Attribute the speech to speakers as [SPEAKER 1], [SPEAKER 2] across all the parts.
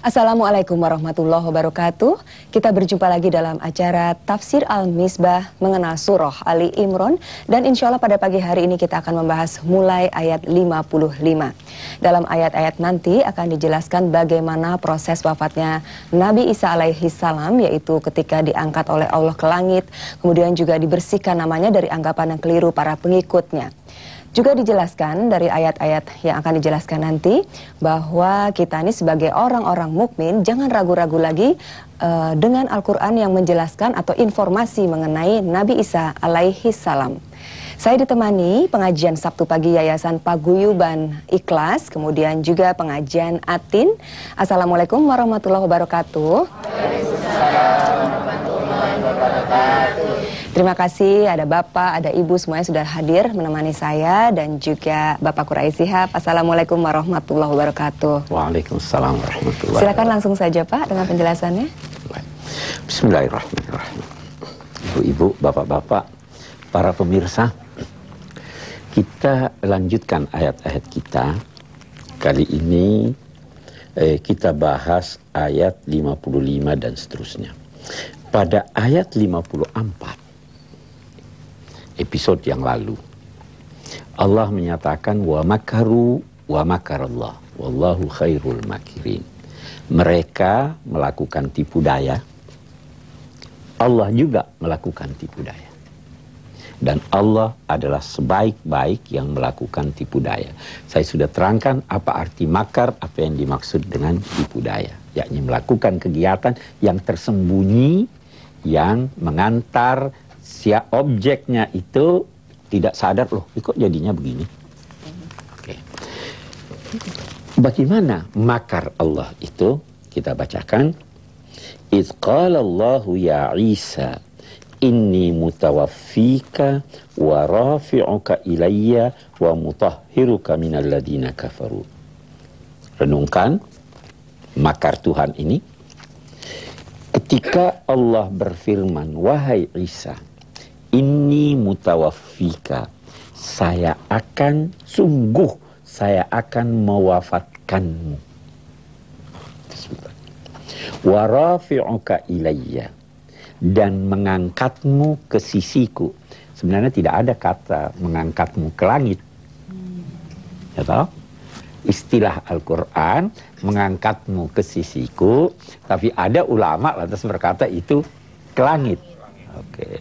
[SPEAKER 1] Assalamualaikum warahmatullahi wabarakatuh. Kita berjumpa lagi dalam acara Tafsir Al-Misbah mengenal surah Ali Imran dan insya Allah pada pagi hari ini kita akan membahas mulai ayat 55. Dalam ayat-ayat nanti akan dijelaskan bagaimana proses wafatnya Nabi Isa alaihi salam yaitu ketika diangkat oleh Allah ke langit, kemudian juga dibersihkan namanya dari anggapan yang keliru para pengikutnya. Juga dijelaskan dari ayat-ayat yang akan dijelaskan nanti bahwa kita ini sebagai orang-orang mukmin jangan ragu-ragu lagi uh, dengan Al-Qur'an yang menjelaskan atau informasi mengenai Nabi Isa alaihi salam. Saya ditemani pengajian Sabtu pagi Yayasan Paguyuban Ikhlas, kemudian juga pengajian Atin. Assalamualaikum warahmatullahi wabarakatuh.
[SPEAKER 2] Waalaikumsalam warahmatullahi
[SPEAKER 1] wabarakatuh. Terima kasih ada Bapak, ada Ibu semuanya sudah hadir menemani saya dan juga Bapak Kurai Sihab. Assalamualaikum warahmatullahi wabarakatuh. Waalaikumsalam warahmatullahi wabarakatuh. Silakan langsung saja Pak dengan penjelasannya.
[SPEAKER 3] Bismillahirrahmanirrahim. Ibu-ibu, bapak-bapak, para pemirsa, kita lanjutkan ayat-ayat kita. Kali ini eh, kita bahas ayat 55 dan seterusnya. Pada ayat 54 episode yang lalu. Allah menyatakan wa makaru wa Allah, wallahu khairul makirin. Mereka melakukan tipu daya. Allah juga melakukan tipu daya. Dan Allah adalah sebaik-baik yang melakukan tipu daya. Saya sudah terangkan apa arti makar, apa yang dimaksud dengan tipu daya. Yakni melakukan kegiatan yang tersembunyi, yang mengantar si objeknya itu tidak sadar loh, kok jadinya begini. Okay. Bagaimana makar Allah itu? Kita bacakan. Idh ya Isa inni mutawaffika wa rafi'uka ilayya wa mutahhiruka minal ladina kafaru. Renungkan makar Tuhan ini. Ketika Allah berfirman, wahai Isa, ini mutawafika. Saya akan sungguh saya akan mewafatkanmu. Warafi'uka ilayya dan mengangkatmu ke sisiku. Sebenarnya tidak ada kata mengangkatmu ke langit. Ya tahu? Istilah Al-Quran mengangkatmu ke sisiku, tapi ada ulama lantas berkata itu ke langit. Oke. Okay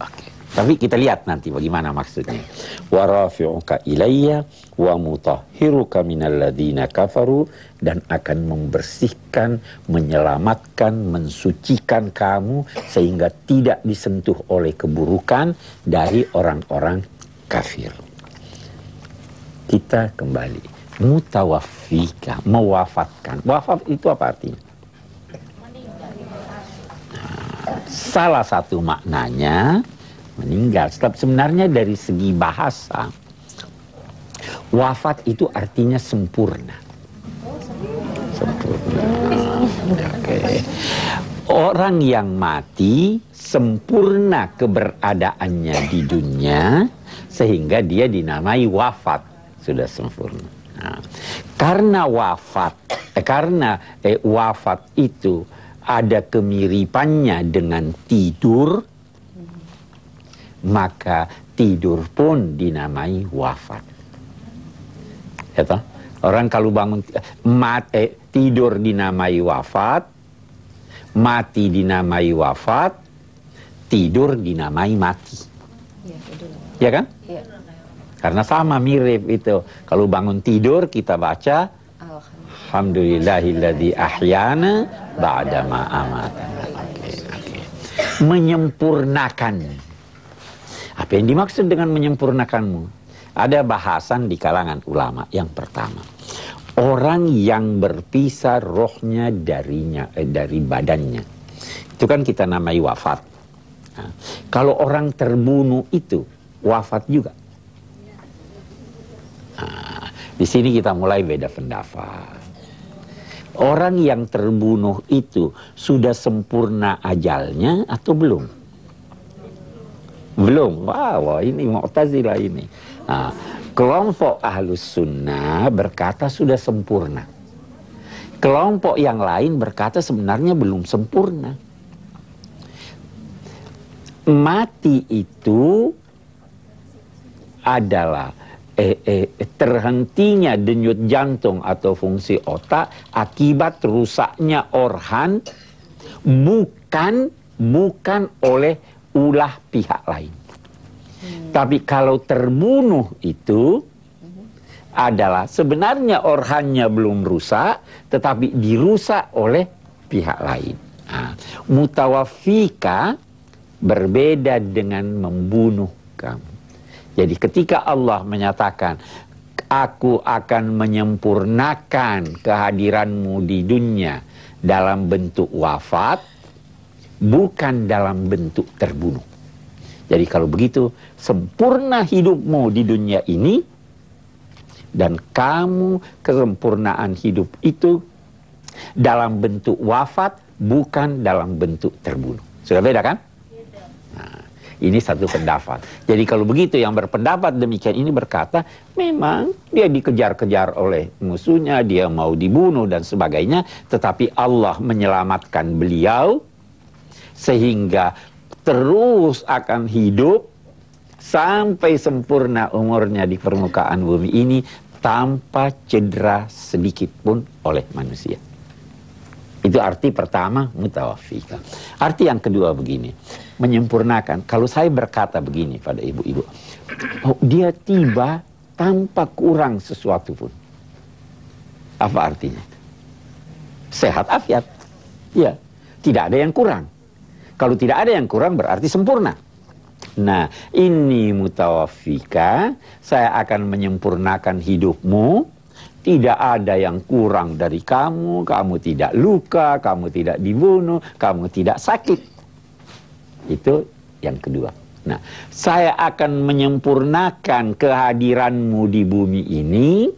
[SPEAKER 3] dipakai. Tapi kita lihat nanti bagaimana maksudnya. Wa rafi'uka ilayya wa mutahhiruka minal ladina kafaru dan akan membersihkan, menyelamatkan, mensucikan kamu sehingga tidak disentuh oleh keburukan dari orang-orang kafir. Kita kembali mutawafika, mewafatkan. Wafat itu apa artinya? salah satu maknanya meninggal. Sebab sebenarnya dari segi bahasa, wafat itu artinya sempurna. Sempurna. Oke. Orang yang mati sempurna keberadaannya di dunia sehingga dia dinamai wafat sudah sempurna. Nah, karena wafat, eh, karena eh, wafat itu ada kemiripannya dengan tidur, maka tidur pun dinamai wafat. Ya Orang kalau bangun eh, mat, eh, tidur dinamai wafat, mati dinamai wafat, tidur dinamai mati. Ya, kan? Iya. Karena sama mirip itu. Kalau bangun tidur kita baca Alhamdulillahilladzi ahyana ba'da ma'amat, Menyempurnakan. Apa yang dimaksud dengan menyempurnakanmu? Ada bahasan di kalangan ulama yang pertama. Orang yang berpisah rohnya darinya eh, dari badannya. Itu kan kita namai wafat. Nah, kalau orang terbunuh itu wafat juga. Nah, di sini kita mulai beda pendapat orang yang terbunuh itu sudah sempurna ajalnya atau belum? Belum. Wah, ini Mu'tazilah ini. Nah, kelompok ahlus sunnah berkata sudah sempurna. Kelompok yang lain berkata sebenarnya belum sempurna. Mati itu adalah eh, eh, terhentinya denyut jantung atau fungsi otak akibat rusaknya organ bukan bukan oleh ulah pihak lain. Hmm. Tapi kalau terbunuh itu adalah sebenarnya orhannya belum rusak, tetapi dirusak oleh pihak lain. Nah, mutawafika berbeda dengan membunuh kamu. Jadi ketika Allah menyatakan, Aku akan menyempurnakan kehadiranmu di dunia dalam bentuk wafat, bukan dalam bentuk terbunuh. Jadi kalau begitu, sempurna hidupmu di dunia ini, dan kamu kesempurnaan hidup itu dalam bentuk wafat, bukan dalam bentuk terbunuh. Sudah beda kan? Ini satu pendapat. Jadi kalau begitu yang berpendapat demikian ini berkata, memang dia dikejar-kejar oleh musuhnya, dia mau dibunuh dan sebagainya, tetapi Allah menyelamatkan beliau sehingga terus akan hidup sampai sempurna umurnya di permukaan bumi ini tanpa cedera sedikit pun oleh manusia. Itu arti pertama mutawafika. Arti yang kedua begini, menyempurnakan. Kalau saya berkata begini pada ibu-ibu, oh, dia tiba tanpa kurang sesuatu pun. Apa artinya? Sehat afiat. Ya, tidak ada yang kurang. Kalau tidak ada yang kurang berarti sempurna. Nah, ini mutawafika, saya akan menyempurnakan hidupmu tidak ada yang kurang dari kamu, kamu tidak luka, kamu tidak dibunuh, kamu tidak sakit. Itu yang kedua. Nah, saya akan menyempurnakan kehadiranmu di bumi ini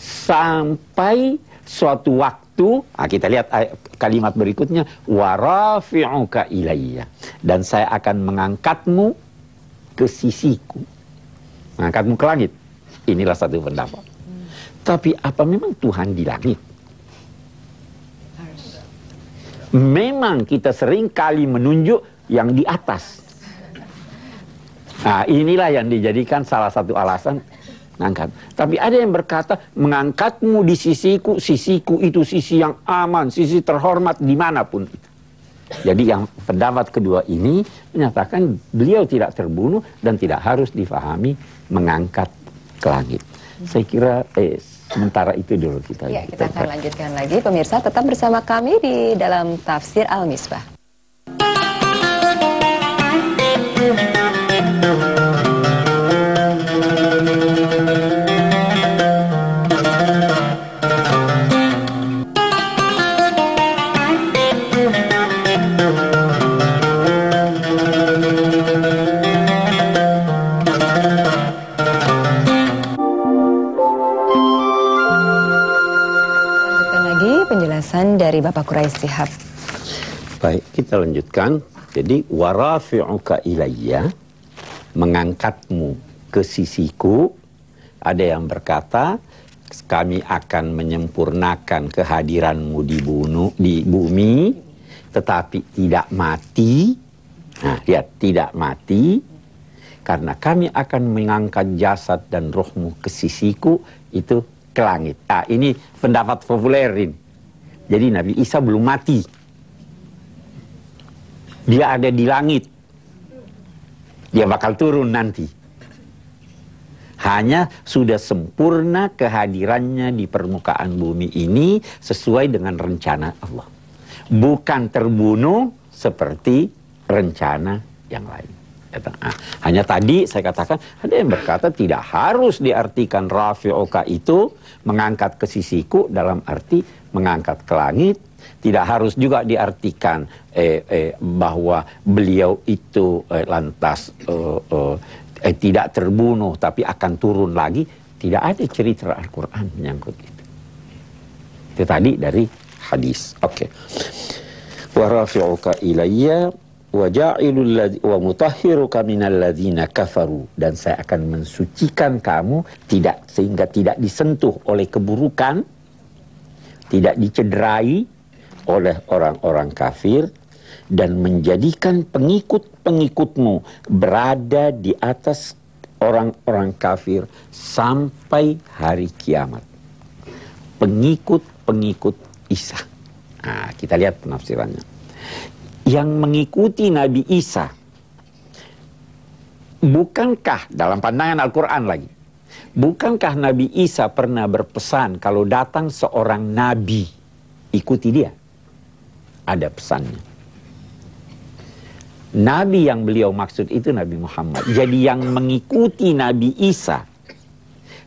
[SPEAKER 3] sampai suatu waktu, nah kita lihat ah, kalimat berikutnya, warafi'uka ilayya dan saya akan mengangkatmu ke sisiku. Mengangkatmu ke langit. Inilah satu pendapat. Tapi apa memang Tuhan di langit? Memang kita sering kali menunjuk yang di atas. Nah, inilah yang dijadikan salah satu alasan mengangkat. Tapi ada yang berkata, mengangkatmu di sisiku, sisiku itu sisi yang aman, sisi terhormat dimanapun. Jadi yang pendapat kedua ini menyatakan beliau tidak terbunuh dan tidak harus difahami mengangkat ke langit. Saya kira eh, Sementara itu dulu kita. Ya, kita akan
[SPEAKER 1] lanjutkan lagi. Pemirsa tetap bersama kami di dalam Tafsir Al-Misbah. dari Bapak Quraish Sihab.
[SPEAKER 3] Baik, kita lanjutkan. Jadi warafi'uka ilayya mengangkatmu ke sisiku. Ada yang berkata kami akan menyempurnakan kehadiranmu di, bunu, di bumi tetapi tidak mati. Nah, lihat tidak mati karena kami akan mengangkat jasad dan rohmu ke sisiku itu ke langit. Nah, ini pendapat populerin. Jadi Nabi Isa belum mati. Dia ada di langit. Dia bakal turun nanti. Hanya sudah sempurna kehadirannya di permukaan bumi ini sesuai dengan rencana Allah. Bukan terbunuh seperti rencana yang lain. Ah, hanya tadi saya katakan ada yang berkata tidak harus diartikan rafi'oka itu mengangkat ke sisiku dalam arti mengangkat ke langit, tidak harus juga diartikan eh, eh, bahwa beliau itu eh, lantas eh, eh, eh, tidak terbunuh tapi akan turun lagi. Tidak ada cerita Al-Quran menyangkut itu. Itu tadi dari hadis. Oke. Okay. Warafi'uka ilayya wa mutahhiruka kafaru dan saya akan mensucikan kamu tidak sehingga tidak disentuh oleh keburukan tidak dicederai oleh orang-orang kafir dan menjadikan pengikut-pengikutmu berada di atas orang-orang kafir sampai hari kiamat. Pengikut-pengikut Isa. Nah, kita lihat penafsirannya. Yang mengikuti Nabi Isa, bukankah dalam pandangan Al-Quran lagi, Bukankah Nabi Isa pernah berpesan kalau datang seorang nabi, ikuti dia. Ada pesannya. Nabi yang beliau maksud itu Nabi Muhammad. Jadi yang mengikuti Nabi Isa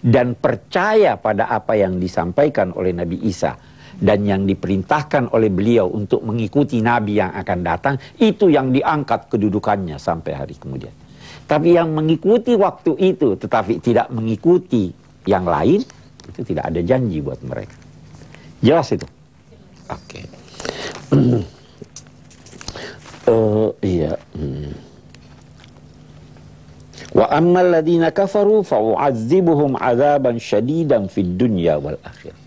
[SPEAKER 3] dan percaya pada apa yang disampaikan oleh Nabi Isa dan yang diperintahkan oleh beliau untuk mengikuti nabi yang akan datang itu yang diangkat kedudukannya sampai hari kemudian. Tapi yang mengikuti waktu itu tetapi tidak mengikuti yang lain, itu tidak ada janji buat mereka. Jelas itu? Oke. Okay. Eh, iya. Hmm. Wa ammal ladina kafaru fa'u'adzibuhum azaban syadidan fid dunya wal akhir.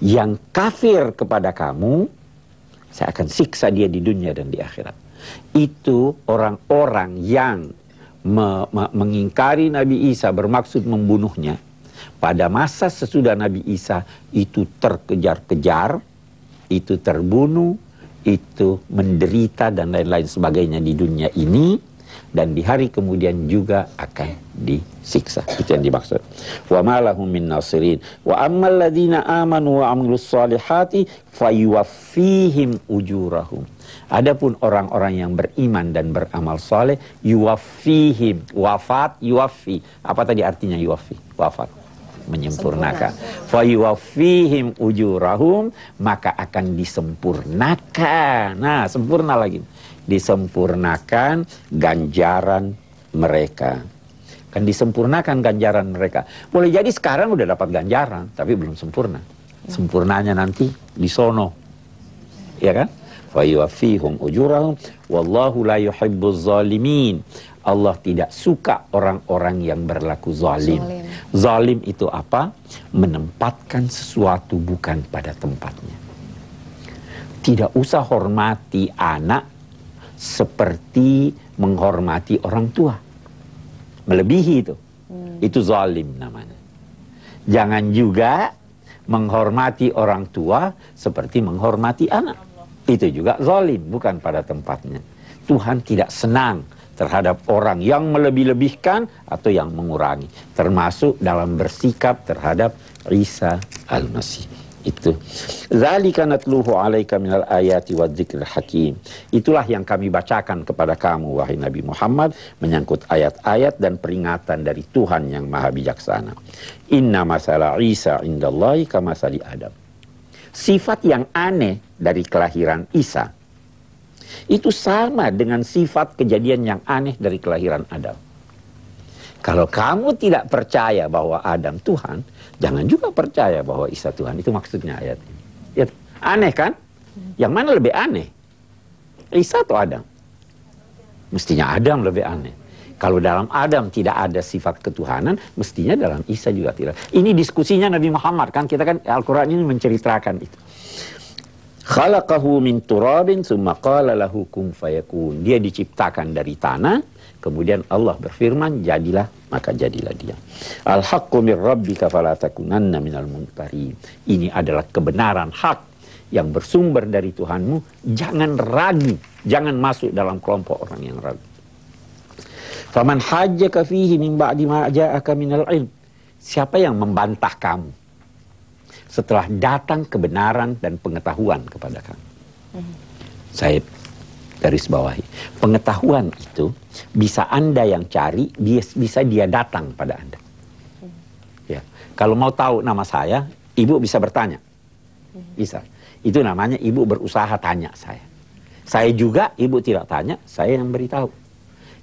[SPEAKER 3] Yang kafir kepada kamu, saya akan siksa dia di dunia dan di akhirat. Itu orang-orang yang me me mengingkari Nabi Isa bermaksud membunuhnya pada masa sesudah Nabi Isa itu terkejar-kejar, itu terbunuh, itu menderita dan lain-lain sebagainya di dunia ini dan di hari kemudian juga akan disiksa. Itu yang dimaksud. Wa malahum min nasirin. Wa ammal ladzina amanu wa amilus solihati fayuwaffihim ujurahum. Adapun orang-orang yang beriman dan beramal saleh, yuwaffihim. Wafat, yuwaffi. Apa tadi artinya yuwaffi? Wafat menyempurnakan. yuwaffihim ujurahum maka akan disempurnakan. Nah, sempurna lagi disempurnakan ganjaran mereka. Kan disempurnakan ganjaran mereka. Boleh jadi sekarang udah dapat ganjaran, tapi belum sempurna. Sempurnanya nanti di sono. Ya kan? Fayuwafihum ujurahum wallahu la yuhibbuz zalimin. Allah tidak suka orang-orang yang berlaku zalim. Zalim itu apa? Menempatkan sesuatu bukan pada tempatnya. Tidak usah hormati anak seperti menghormati orang tua. Melebihi itu. Hmm. Itu zalim namanya. Jangan juga menghormati orang tua seperti menghormati anak. Itu juga zalim, bukan pada tempatnya. Tuhan tidak senang terhadap orang yang melebih-lebihkan atau yang mengurangi. Termasuk dalam bersikap terhadap Isa al-Masih itu zalika natluhu alaika minal ayati wa dzikril hakim itulah yang kami bacakan kepada kamu wahai Nabi Muhammad menyangkut ayat-ayat dan peringatan dari Tuhan yang maha bijaksana inna masala Isa indallahi sali Adam sifat yang aneh dari kelahiran Isa itu sama dengan sifat kejadian yang aneh dari kelahiran Adam kalau kamu tidak percaya bahwa Adam Tuhan jangan juga percaya bahwa Isa Tuhan itu maksudnya ayat ini. Ya, aneh kan? Yang mana lebih aneh? Isa atau Adam? Mestinya Adam lebih aneh. Kalau dalam Adam tidak ada sifat ketuhanan, mestinya dalam Isa juga tidak. Ini diskusinya Nabi Muhammad kan kita kan Al-Qur'an ini menceritakan itu. Khalaqahu min turabin summa qala lahu kun fayakun. Dia diciptakan dari tanah, kemudian Allah berfirman, jadilah, maka jadilah dia. Al-haqqu min rabbika fala takunanna minal munkarin. Ini adalah kebenaran hak yang bersumber dari Tuhanmu, jangan ragu, jangan masuk dalam kelompok orang yang ragu. Faman hajjaka fihi min ba'di ma ja'aka minal ilm. Siapa yang membantah kamu setelah datang kebenaran dan pengetahuan kepada kamu. Hmm. Saya garis bawahi. Pengetahuan itu bisa Anda yang cari, bisa dia datang pada Anda. Hmm. Ya. Kalau mau tahu nama saya, Ibu bisa bertanya. Hmm. Bisa. Itu namanya Ibu berusaha tanya saya. Saya juga Ibu tidak tanya, saya yang beritahu.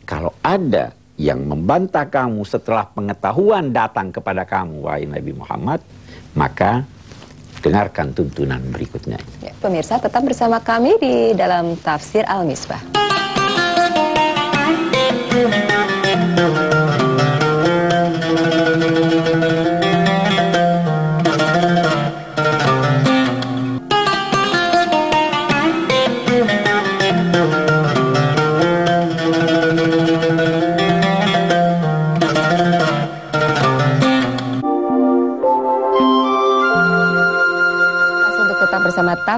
[SPEAKER 3] Kalau ada yang membantah kamu setelah pengetahuan datang kepada kamu, wahai Nabi Muhammad, maka dengarkan tuntunan berikutnya. Ya,
[SPEAKER 1] pemirsa tetap bersama kami di dalam Tafsir Al-Misbah.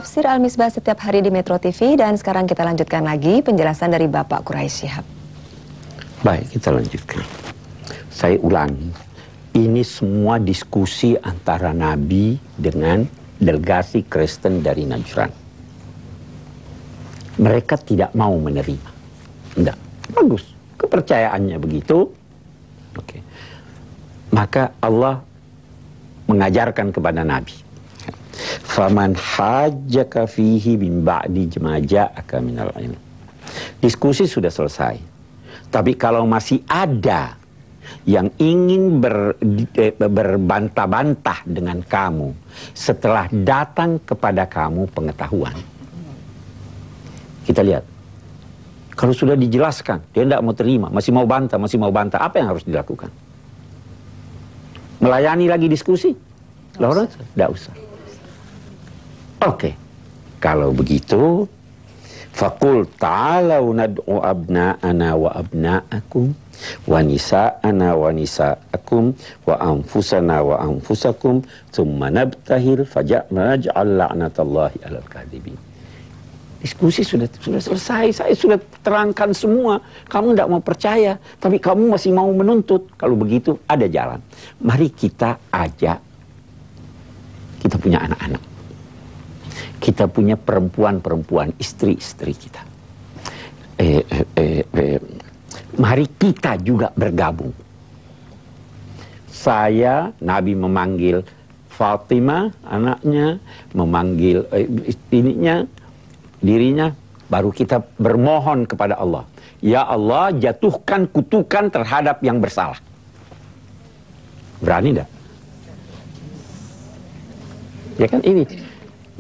[SPEAKER 1] Tafsir Al-Misbah setiap hari di Metro TV dan sekarang kita lanjutkan lagi penjelasan dari Bapak
[SPEAKER 3] Quraisy Syihab. Baik, kita lanjutkan. Saya ulangi. Ini semua diskusi antara Nabi dengan delegasi Kristen dari Najran. Mereka tidak mau menerima. Tidak. Bagus. Kepercayaannya begitu. Oke. Maka Allah mengajarkan kepada Nabi Faman haja kafihi min ba'di jemaja akan ilm. Diskusi sudah selesai. Tapi kalau masih ada yang ingin ber, eh, berbantah-bantah dengan kamu setelah datang kepada kamu pengetahuan. Kita lihat. Kalau sudah dijelaskan, dia tidak mau terima, masih mau bantah, masih mau bantah, apa yang harus dilakukan? Melayani lagi diskusi? Tidak usah. tidak usah. Oke. Okay. Kalau begitu, Fakul ta'alau nad'u abna'ana wa abna'akum wa nisa'ana wa nisa'akum wa anfusana wa anfusakum thumma nabtahil faja'na naj'al la'natallahi alal kadibin. Diskusi sudah sudah selesai, saya sudah terangkan semua. Kamu tidak mau percaya, tapi kamu masih mau menuntut. Kalau begitu, ada jalan. Mari kita ajak kita punya anak-anak kita punya perempuan-perempuan, istri-istri kita. Eh, eh, eh, eh, mari kita juga bergabung. Saya, Nabi memanggil Fatima anaknya, memanggil eh, ininya, dirinya, baru kita bermohon kepada Allah. Ya Allah, jatuhkan kutukan terhadap yang bersalah. Berani tidak? Ya kan ini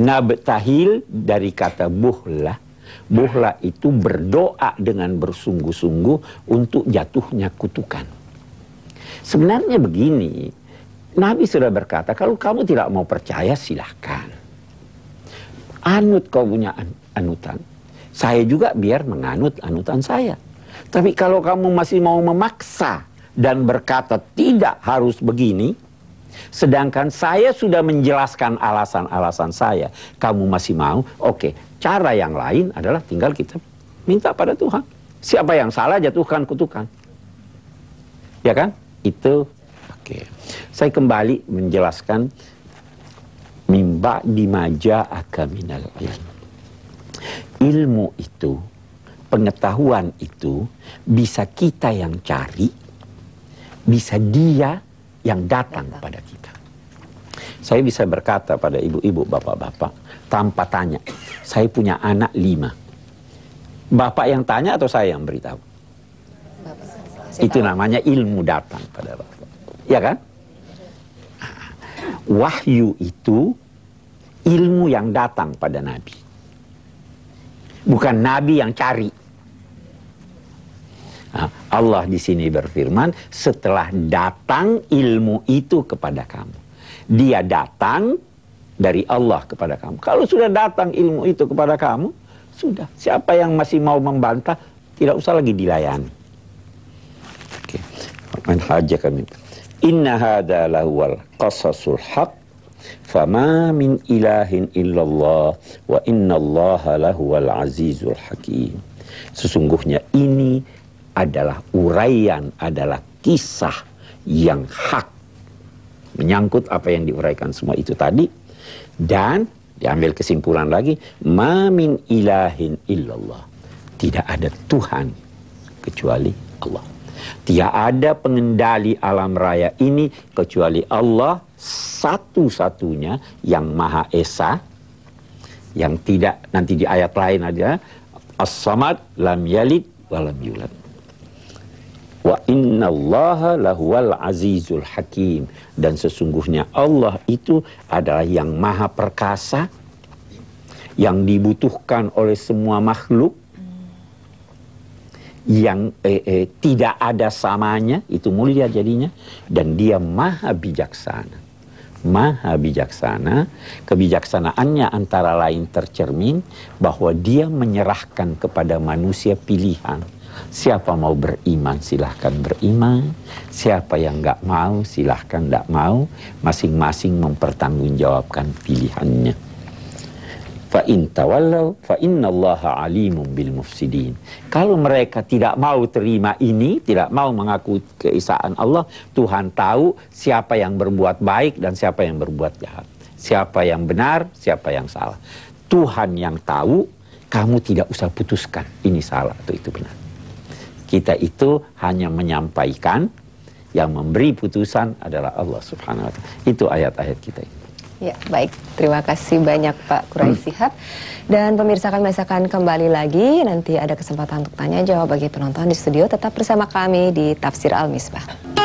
[SPEAKER 3] Nabtahil dari kata buhlah. Buhlah itu berdoa dengan bersungguh-sungguh untuk jatuhnya kutukan. Sebenarnya begini, Nabi sudah berkata, kalau kamu tidak mau percaya silahkan. Anut kau punya an anutan. Saya juga biar menganut anutan saya. Tapi kalau kamu masih mau memaksa dan berkata tidak harus begini, Sedangkan saya sudah menjelaskan alasan-alasan saya. Kamu masih mau? Oke. Cara yang lain adalah tinggal kita minta pada Tuhan. Siapa yang salah jatuhkan kutukan. Ya kan? Itu oke. Saya kembali menjelaskan mimba dimaja akaminal ilmu. Ilmu itu, pengetahuan itu bisa kita yang cari, bisa dia yang datang kepada kita. Saya bisa berkata pada ibu-ibu, bapak-bapak, tanpa tanya, saya punya anak lima. Bapak yang tanya atau saya yang beritahu? Bapak, Itu namanya ilmu datang pada bapak. Ya kan? Ah, wahyu itu ilmu yang datang pada Nabi. Bukan Nabi yang cari. Nah, Allah di sini berfirman, setelah datang ilmu itu kepada kamu. Dia datang dari Allah kepada kamu. Kalau sudah datang ilmu itu kepada kamu, sudah. Siapa yang masih mau membantah, tidak usah lagi dilayani. Oke. Okay. kami. Inna hadha lahuwal qasasul haq Fama min ilahin illallah wa inna allaha lahuwal azizul hakim. Sesungguhnya ini adalah uraian, adalah kisah yang hak. Menyangkut apa yang diuraikan semua itu tadi. Dan diambil kesimpulan lagi, mamin ilahin illallah. Tidak ada Tuhan kecuali Allah. Tidak ada pengendali alam raya ini kecuali Allah satu-satunya yang Maha Esa yang tidak nanti di ayat lain aja as-samad lam yalid walam yulad Wa allaha lahuwal azizul hakim. Dan sesungguhnya Allah itu adalah yang maha perkasa, yang dibutuhkan oleh semua makhluk, yang eh, eh, tidak ada samanya, itu mulia jadinya. Dan dia maha bijaksana. Maha bijaksana, kebijaksanaannya antara lain tercermin bahwa dia menyerahkan kepada manusia pilihan Siapa mau beriman silahkan beriman, siapa yang gak mau silahkan gak mau, masing-masing mempertanggungjawabkan pilihannya. Fa tawallau fa alimun bil mufsidin. Kalau mereka tidak mau terima ini, tidak mau mengaku keesaan Allah, Tuhan tahu siapa yang berbuat baik dan siapa yang berbuat jahat. Siapa yang benar, siapa yang salah. Tuhan yang tahu, kamu tidak usah putuskan ini salah atau itu benar. Kita itu hanya menyampaikan, yang memberi putusan adalah Allah Subhanahu wa taala. Itu ayat-ayat kita ini.
[SPEAKER 1] Ya, baik. Terima kasih banyak Pak Kurai hmm. Sihab. Dan pemirsa kami masakan akan kembali lagi. Nanti ada kesempatan untuk tanya jawab bagi penonton di studio. Tetap bersama kami di Tafsir Al-Misbah.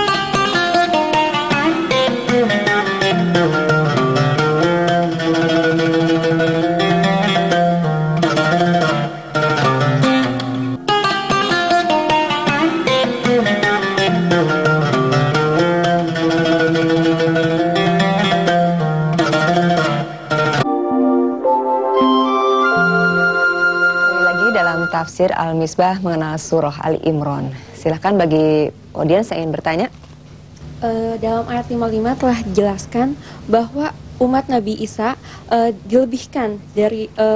[SPEAKER 1] tafsir Al-Misbah mengenal surah Ali Imran. Silahkan bagi audiens yang ingin bertanya. E, dalam ayat 55 telah dijelaskan bahwa umat Nabi Isa e, dilebihkan dari e,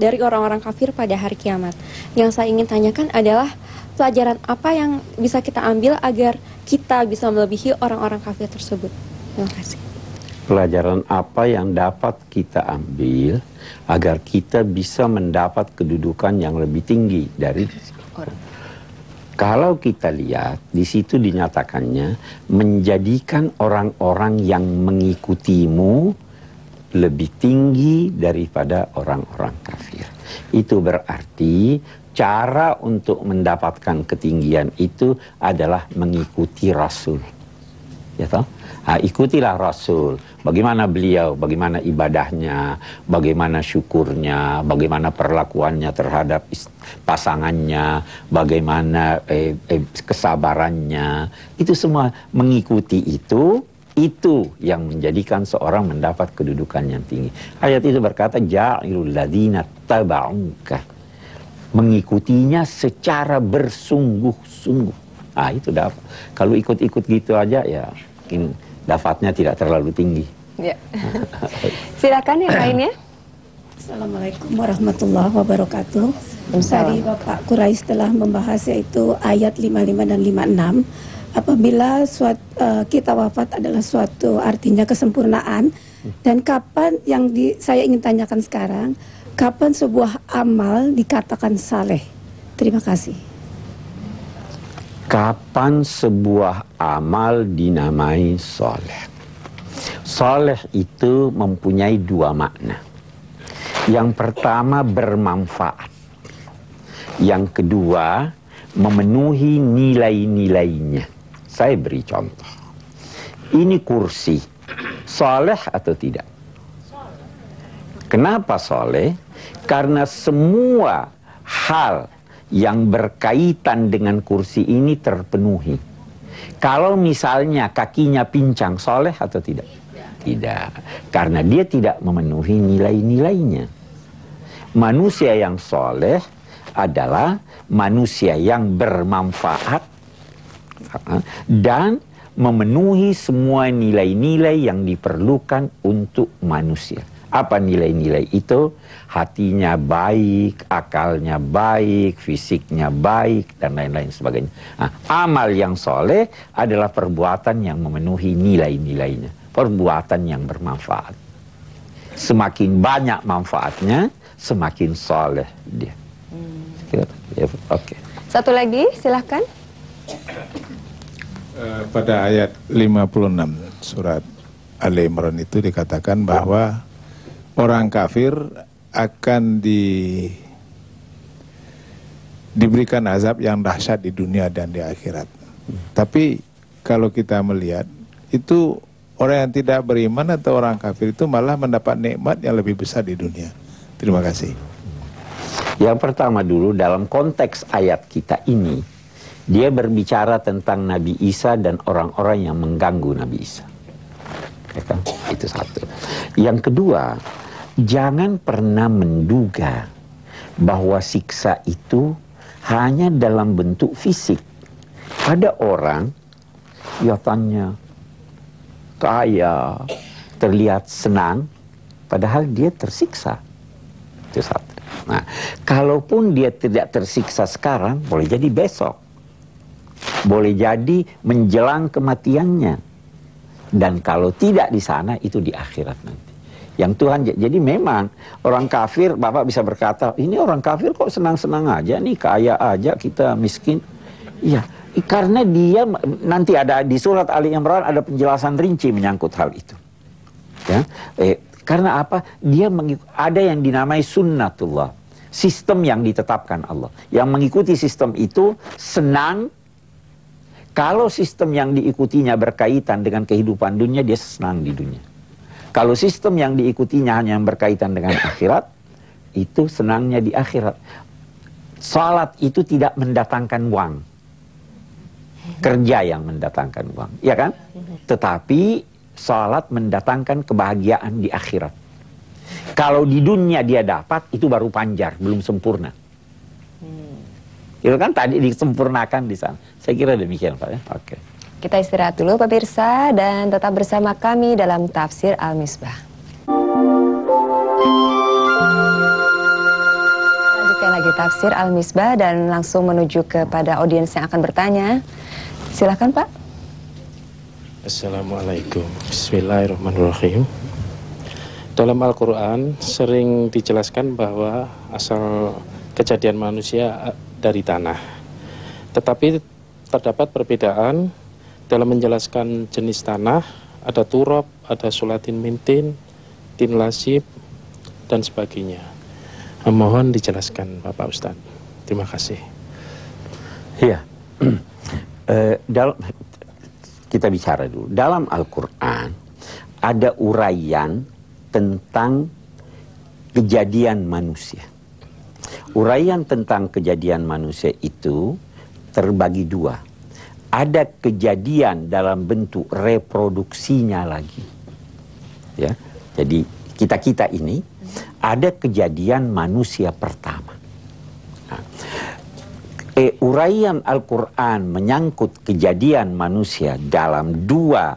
[SPEAKER 1] dari orang-orang kafir pada hari kiamat. Yang saya ingin tanyakan adalah pelajaran apa yang bisa kita ambil agar kita bisa melebihi orang-orang kafir tersebut. Terima kasih
[SPEAKER 3] pelajaran apa yang dapat kita ambil agar kita bisa mendapat kedudukan yang lebih tinggi dari Kalau kita lihat di situ dinyatakannya menjadikan orang-orang yang mengikutimu lebih tinggi daripada orang-orang kafir. Itu berarti cara untuk mendapatkan ketinggian itu adalah mengikuti rasul. Ya toh? Ha, ikutilah Rasul. Bagaimana beliau, bagaimana ibadahnya, bagaimana syukurnya, bagaimana perlakuannya terhadap pasangannya, bagaimana eh, eh, kesabarannya. Itu semua mengikuti itu, itu yang menjadikan seorang mendapat kedudukan yang tinggi. Ayat itu berkata, Ja'ilul ladina taba'unka. Mengikutinya secara bersungguh-sungguh. Ah itu dapat. Kalau ikut-ikut gitu aja ya... In, Dafatnya tidak terlalu tinggi.
[SPEAKER 1] Ya. Silakan yang lainnya. Assalamualaikum warahmatullahi wabarakatuh. Tadi Bapak Quraisy telah membahas yaitu ayat 55 dan 56. Apabila suat, uh, kita wafat adalah suatu artinya kesempurnaan dan kapan yang di, saya ingin tanyakan sekarang, kapan sebuah amal dikatakan saleh? Terima kasih
[SPEAKER 3] kapan sebuah amal dinamai soleh. Soleh itu mempunyai dua makna. Yang pertama bermanfaat. Yang kedua memenuhi nilai-nilainya. Saya beri contoh. Ini kursi. Soleh atau tidak? Kenapa soleh? Karena semua hal yang berkaitan dengan kursi ini terpenuhi. Kalau misalnya kakinya pincang, soleh atau tidak? Tidak. Karena dia tidak memenuhi nilai-nilainya. Manusia yang soleh adalah manusia yang bermanfaat dan memenuhi semua nilai-nilai yang diperlukan untuk manusia. Apa nilai-nilai itu? Hatinya baik, akalnya baik, fisiknya baik, dan lain-lain sebagainya. Nah, amal yang soleh adalah perbuatan yang memenuhi nilai-nilainya. Perbuatan yang bermanfaat. Semakin banyak manfaatnya, semakin soleh dia. Hmm. Oke. Okay.
[SPEAKER 1] Satu lagi, silahkan.
[SPEAKER 3] Eh, pada ayat 56 surat Al Imran itu dikatakan bahwa orang kafir akan di diberikan azab yang
[SPEAKER 1] dahsyat di dunia dan di akhirat. Tapi kalau kita melihat itu
[SPEAKER 3] orang yang tidak beriman atau orang kafir itu malah mendapat nikmat yang lebih besar di dunia. Terima kasih. Yang pertama dulu dalam konteks ayat kita ini dia berbicara tentang Nabi Isa dan orang-orang yang mengganggu Nabi Isa. Ya kan? Itu satu. Yang kedua, Jangan pernah menduga bahwa siksa itu hanya dalam bentuk fisik. Ada orang tanya, kaya, terlihat senang, padahal dia tersiksa. Itu satu. Nah, kalaupun dia tidak tersiksa sekarang, boleh jadi besok. Boleh jadi menjelang kematiannya. Dan kalau tidak di sana, itu di akhirat nanti yang Tuhan jadi memang orang kafir Bapak bisa berkata ini orang kafir kok senang-senang aja nih kaya aja kita miskin iya karena dia nanti ada di surat Ali Imran ada penjelasan rinci menyangkut hal itu ya eh, karena apa dia ada yang dinamai sunnatullah sistem yang ditetapkan Allah yang mengikuti sistem itu senang kalau sistem yang diikutinya berkaitan dengan kehidupan dunia dia senang di dunia kalau sistem yang diikutinya hanya yang berkaitan dengan akhirat, itu senangnya di akhirat. Salat itu tidak mendatangkan uang. Kerja yang mendatangkan uang, ya kan? Tetapi salat mendatangkan kebahagiaan di akhirat. Kalau di dunia dia dapat, itu baru panjar, belum sempurna. Hmm. Itu kan tadi disempurnakan di sana. Saya kira demikian Pak ya. Oke. Okay.
[SPEAKER 1] Kita istirahat dulu pemirsa dan tetap bersama kami dalam Tafsir Al-Misbah. Lanjutkan lagi Tafsir Al-Misbah dan langsung menuju kepada audiens yang akan bertanya. Silahkan Pak.
[SPEAKER 3] Assalamualaikum. Bismillahirrahmanirrahim. Dalam Al-Quran sering dijelaskan bahwa asal kejadian manusia eh, dari tanah. Tetapi terdapat perbedaan dalam menjelaskan jenis tanah, ada turop, ada sulatin mintin, tin lasib, dan sebagainya. Mohon dijelaskan Bapak Ustadz. Terima kasih. Iya. e, eh, dalam kita bicara dulu. Dalam Al-Qur'an ada uraian tentang kejadian manusia. Uraian tentang kejadian manusia itu terbagi dua ada kejadian dalam bentuk reproduksinya lagi. Ya. Jadi kita-kita ini ada kejadian manusia pertama. Nah, e, uraian Al-Quran menyangkut kejadian manusia dalam dua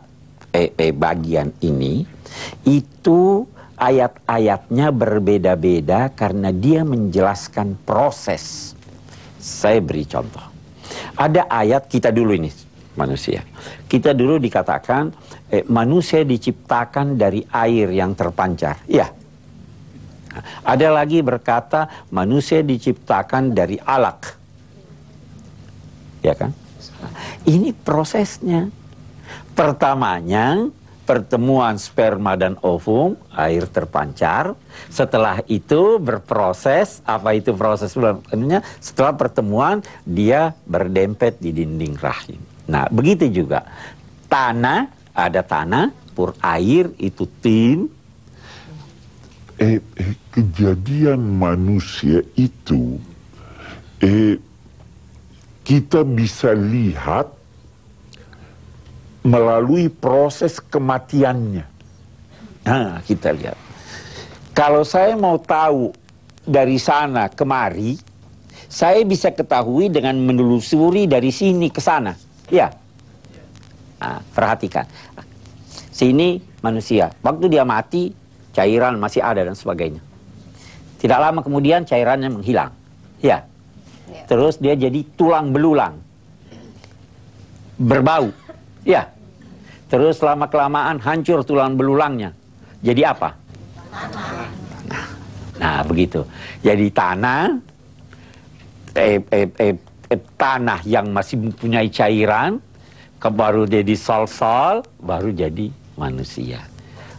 [SPEAKER 3] e, e, bagian ini, itu ayat-ayatnya berbeda-beda karena dia menjelaskan proses. Saya beri contoh. Ada ayat kita dulu ini manusia. Kita dulu dikatakan eh, manusia diciptakan dari air yang terpancar. Iya. Ada lagi berkata manusia diciptakan dari alak. Ya kan? Ini prosesnya. Pertamanya pertemuan sperma dan ovum, air terpancar. Setelah itu berproses, apa itu proses bulannya? Setelah pertemuan dia berdempet di dinding rahim. Nah, begitu juga. Tanah, ada tanah, pur air itu tin. Eh, eh, kejadian manusia itu eh, kita bisa lihat melalui proses kematiannya. Nah, kita lihat. Kalau saya mau tahu dari sana kemari, saya bisa ketahui dengan menelusuri dari sini ke sana. Ya. Nah, perhatikan. Sini manusia. Waktu dia mati, cairan masih ada dan sebagainya. Tidak lama kemudian cairannya menghilang. Ya. Terus dia jadi tulang belulang. Berbau. Ya. Terus lama-kelamaan hancur tulang belulangnya. Jadi apa? Tanah. Nah, begitu. Jadi tanah, eh, eh, eh, eh, tanah yang masih mempunyai cairan, baru jadi sol-sol, baru jadi manusia.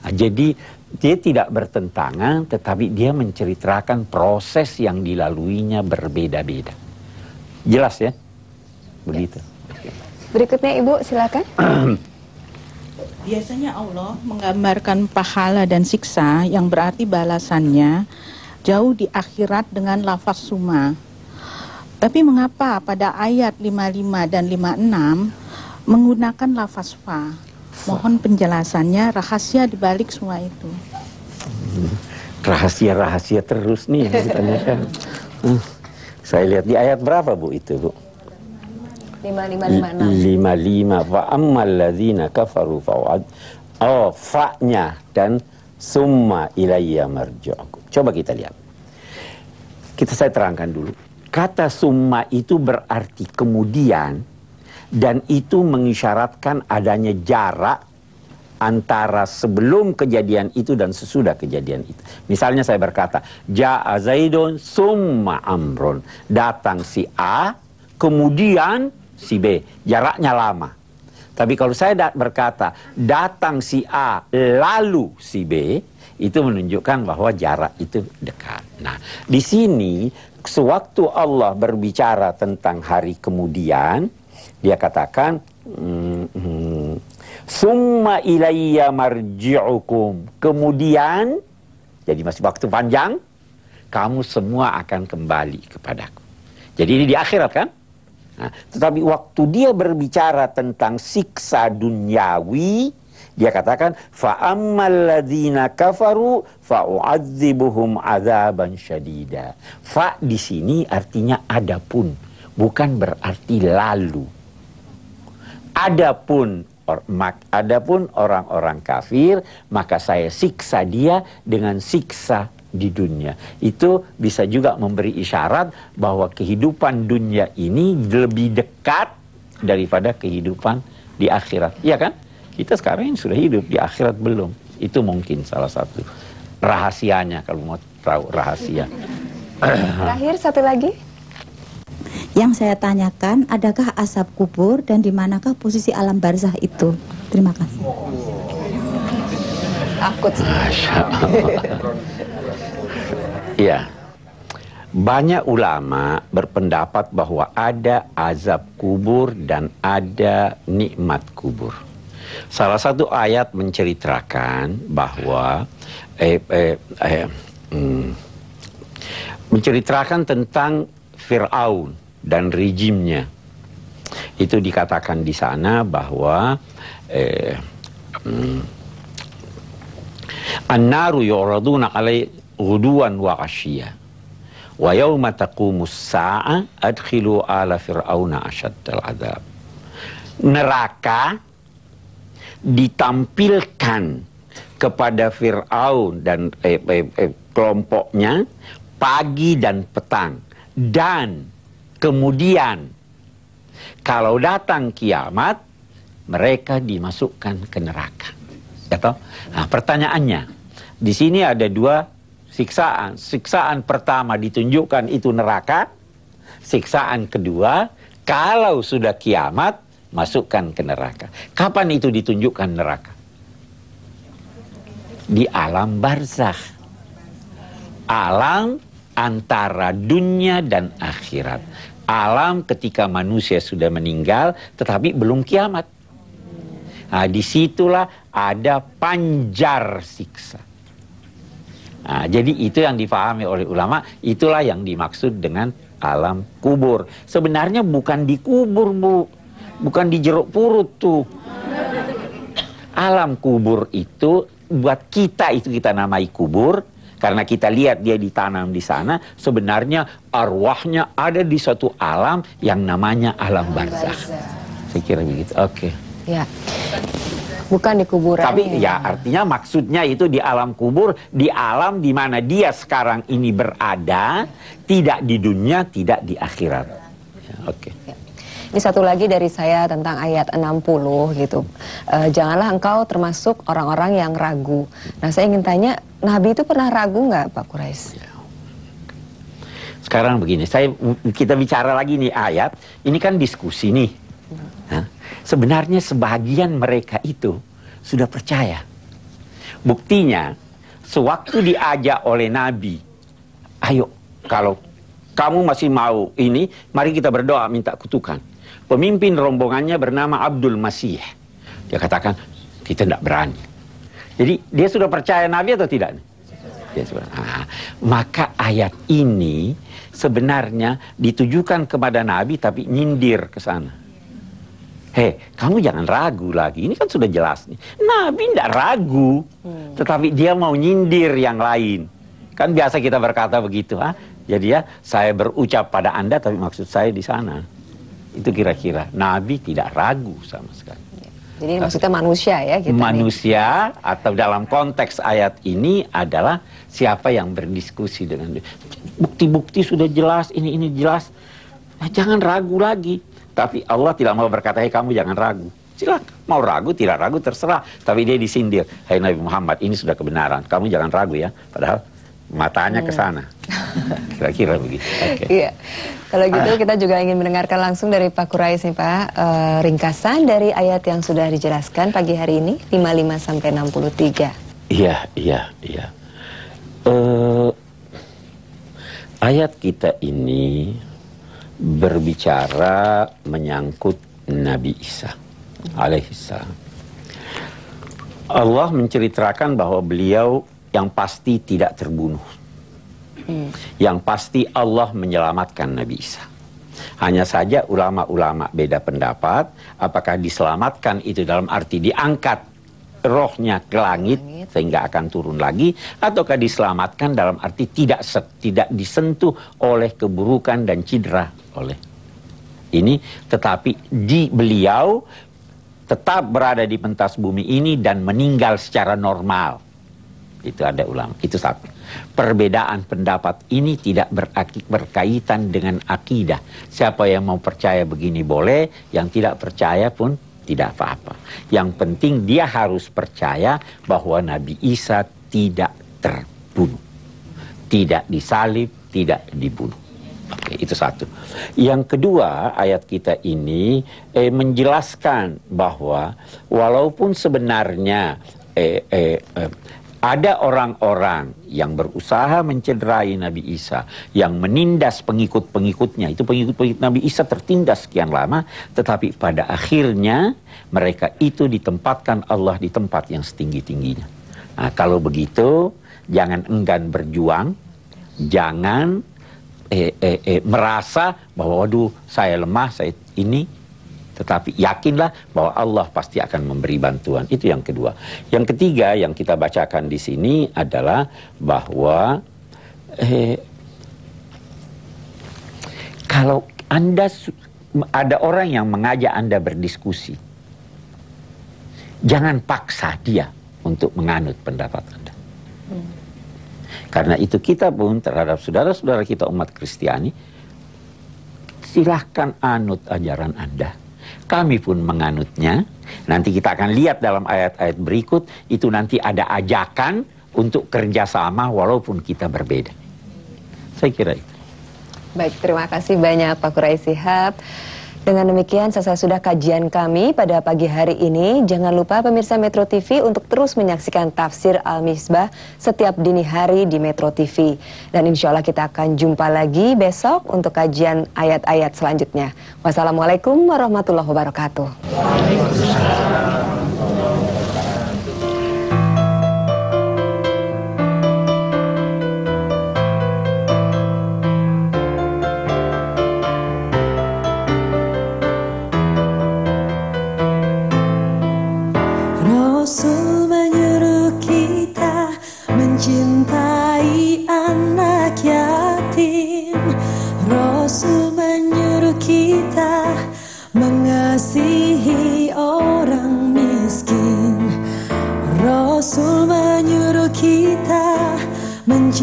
[SPEAKER 3] Nah, jadi dia tidak bertentangan, tetapi dia menceritakan proses yang dilaluinya berbeda-beda. Jelas ya? Begitu.
[SPEAKER 1] Berikutnya Ibu silakan.
[SPEAKER 2] Biasanya Allah menggambarkan pahala dan siksa yang berarti balasannya jauh di akhirat dengan lafaz suma. Tapi mengapa pada ayat
[SPEAKER 1] 55 dan 56 menggunakan lafaz fa? Mohon penjelasannya
[SPEAKER 2] rahasia di balik semua itu.
[SPEAKER 3] Rahasia-rahasia terus nih ditanyakan. Hmm. Saya lihat di ayat berapa Bu itu Bu?
[SPEAKER 1] lima lima lima lima lima
[SPEAKER 3] lima ammal lima kafaru fawad. Oh, fa'nya dan summa ilayya marji'ukum. Coba kita lihat. Kita saya terangkan dulu. Kata summa itu berarti kemudian dan itu mengisyaratkan adanya jarak antara sebelum kejadian itu dan sesudah kejadian itu. Misalnya saya berkata, Ja'a Zaidun summa amrun. Datang si A, kemudian si B. Jaraknya lama. Tapi kalau saya dat berkata datang si A lalu si B, itu menunjukkan bahwa jarak itu dekat. Nah, di sini sewaktu Allah berbicara tentang hari kemudian, dia katakan mm-hmm, summa ilayya marji'ukum. Kemudian jadi masih waktu panjang, kamu semua akan kembali kepadaku. Jadi ini di akhirat kan? Nah, tetapi waktu dia berbicara tentang siksa duniawi, dia katakan fa'ammaladzina kafaru fa'u'adzibuhum adzaban syadida. Fa di sini artinya adapun, bukan berarti lalu. Adapun mak, adapun orang-orang kafir, maka saya siksa dia dengan siksa di dunia. Itu bisa juga memberi isyarat bahwa kehidupan dunia ini lebih dekat daripada kehidupan di akhirat. Iya kan? Kita sekarang ini sudah hidup, di akhirat belum. Itu mungkin salah satu rahasianya kalau mau tahu rahasia. Terakhir
[SPEAKER 1] satu lagi. Yang saya tanyakan, adakah asap kubur dan di manakah posisi alam barzah itu? Terima kasih. Takut. Masya Allah.
[SPEAKER 3] Iya. Banyak ulama berpendapat bahwa ada azab kubur dan ada nikmat kubur. Salah satu ayat menceritakan bahwa eh, eh, eh, hmm, menceritakan tentang Fir'aun dan rejimnya. Itu dikatakan di sana bahwa eh, hmm, An-naru yuraduna alai غدوا وعشيا ويوم تقوم الساعة أدخلوا ala فرعون أشد adzab. neraka ditampilkan kepada Fir'aun dan eh, eh, eh, kelompoknya pagi dan petang dan kemudian kalau datang kiamat mereka dimasukkan ke neraka. Ya Nah, pertanyaannya di sini ada dua siksaan. Siksaan pertama ditunjukkan itu neraka. Siksaan kedua, kalau sudah kiamat, masukkan ke neraka. Kapan itu ditunjukkan neraka? Di alam barzah, Alam antara dunia dan akhirat. Alam ketika manusia sudah meninggal tetapi belum kiamat. Nah, disitulah ada panjar siksa. Nah, jadi itu yang difahami oleh ulama, itulah yang dimaksud dengan alam kubur. Sebenarnya bukan di Bu. Bukan di jeruk purut tuh. Alam kubur itu buat kita itu kita namai kubur karena kita lihat dia ditanam di sana, sebenarnya arwahnya ada di suatu alam yang namanya alam barzah. Saya kira begitu. Oke. Okay.
[SPEAKER 1] Ya bukan di kuburan.
[SPEAKER 3] Tapi ya artinya maksudnya itu di alam kubur, di alam di mana dia sekarang ini berada, tidak di dunia, tidak di akhirat. Ya, oke. Okay.
[SPEAKER 1] Ya. Ini satu lagi dari saya tentang ayat 60 gitu. E, janganlah engkau termasuk orang-orang yang ragu. Nah saya ingin tanya, Nabi itu pernah ragu nggak Pak Quraisy? Ya.
[SPEAKER 3] Sekarang begini, saya kita bicara lagi nih ayat. Ini kan diskusi nih Sebenarnya sebagian mereka itu sudah percaya. Buktinya, sewaktu diajak oleh Nabi, ayo kalau kamu masih mau ini, mari kita berdoa minta kutukan. Pemimpin rombongannya bernama Abdul Masih. Dia katakan, kita tidak berani. Jadi dia sudah percaya Nabi atau tidak? Dia sudah. Nah, maka ayat ini sebenarnya ditujukan kepada Nabi tapi nyindir ke sana. Hei, kamu jangan ragu lagi. Ini kan sudah jelas. nih. Nabi tidak ragu. Hmm. Tetapi dia mau nyindir yang lain. Kan biasa kita berkata begitu. Ha? Ah. Jadi ya, saya berucap pada Anda, tapi maksud saya di sana. Itu kira-kira. Nabi tidak ragu sama sekali. Ya.
[SPEAKER 1] Jadi maksudnya manusia ya kita Manusia
[SPEAKER 3] nih. atau dalam konteks ayat ini adalah siapa yang berdiskusi dengan Bukti-bukti sudah jelas, ini ini jelas. Nah, jangan ragu lagi. Tapi Allah tidak mau berkata, hei kamu jangan ragu. Silahkan, Mau ragu, tidak ragu, terserah. Tapi dia disindir. Hai hey, Nabi Muhammad, ini sudah kebenaran. Kamu jangan ragu ya. Padahal matanya ke hmm. sana. Kira-kira begitu. Okay. Iya.
[SPEAKER 1] Kalau gitu ah. kita juga ingin mendengarkan langsung dari Pak Kurais nih Pak, e, ringkasan dari ayat yang sudah dijelaskan pagi hari ini 55 sampai 63.
[SPEAKER 3] Iya, iya, iya. Uh, ayat kita ini berbicara menyangkut Nabi Isa alaihissalam. Allah menceritakan bahwa beliau yang pasti tidak terbunuh. Hmm. Yang pasti Allah menyelamatkan Nabi Isa. Hanya saja ulama-ulama beda pendapat apakah diselamatkan itu dalam arti diangkat rohnya ke langit, langit sehingga akan turun lagi ataukah diselamatkan dalam arti tidak tidak disentuh oleh keburukan dan cedera oleh ini tetapi di beliau tetap berada di pentas bumi ini dan meninggal secara normal itu ada ulama itu satu perbedaan pendapat ini tidak berkaitan dengan akidah siapa yang mau percaya begini boleh yang tidak percaya pun tidak apa-apa yang penting dia harus percaya bahwa Nabi Isa tidak terbunuh tidak disalib tidak dibunuh Oke, itu satu. Yang kedua, ayat kita ini eh, menjelaskan bahwa walaupun sebenarnya eh, eh, eh, ada orang-orang yang berusaha mencederai Nabi Isa, yang menindas pengikut-pengikutnya. Itu pengikut-pengikut Nabi Isa tertindas sekian lama, tetapi pada akhirnya mereka itu ditempatkan Allah di tempat yang setinggi-tingginya. Nah, kalau begitu, jangan enggan berjuang, jangan eh, eh, eh, merasa bahwa waduh saya lemah saya ini tetapi yakinlah bahwa Allah pasti akan memberi bantuan. Itu yang kedua. Yang ketiga yang kita bacakan di sini adalah bahwa eh, kalau Anda ada orang yang mengajak Anda berdiskusi, jangan paksa dia untuk menganut pendapat Anda. Hmm. Karena itu kita pun terhadap saudara-saudara kita umat Kristiani, silahkan anut ajaran Anda. Kami pun menganutnya. Nanti kita akan lihat dalam ayat-ayat berikut, itu nanti ada ajakan untuk kerjasama walaupun kita berbeda. Saya kira itu.
[SPEAKER 1] Baik, terima kasih banyak Pak Kurai Sihab. Dengan demikian selesai sudah kajian kami pada pagi hari ini. Jangan lupa pemirsa Metro TV untuk terus menyaksikan tafsir Al-Misbah setiap dini hari di Metro TV. Dan insya Allah kita akan jumpa lagi besok untuk kajian ayat-ayat selanjutnya. Wassalamualaikum warahmatullahi wabarakatuh.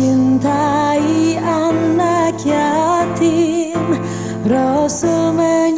[SPEAKER 2] mencintai anak yatim Rasul